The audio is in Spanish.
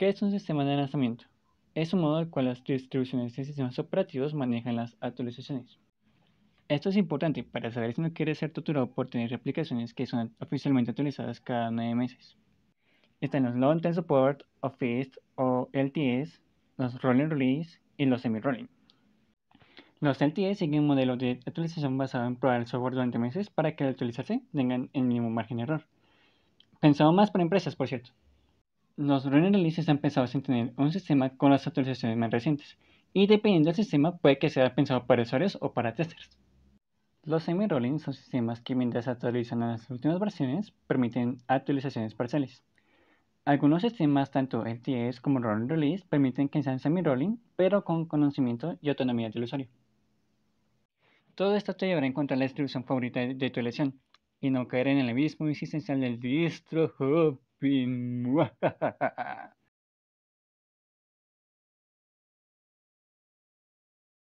¿Qué es un sistema de lanzamiento? Es un modo en el cual las distribuciones de sistemas operativos manejan las actualizaciones. Esto es importante para saber si no quieres ser torturado por tener aplicaciones que son oficialmente actualizadas cada nueve meses. Están los Long Term Support, Office o LTS, los Rolling Release y los Semi-Rolling. Los LTS siguen un modelo de actualización basado en probar el software durante meses para que al actualizarse tengan el mínimo margen de error. Pensado más para empresas, por cierto los rolling Releases están pensados en tener un sistema con las actualizaciones más recientes, y dependiendo del sistema puede que sea pensado para usuarios o para testers. Los semi-rolling son sistemas que mientras actualizan a las últimas versiones permiten actualizaciones parciales. Algunos sistemas, tanto LTS como Rolling Release, permiten que sean semi-rolling, pero con conocimiento y autonomía del usuario. Todo esto te llevará a encontrar la distribución favorita de tu elección y no caer en el abismo existencial del distro hub. phim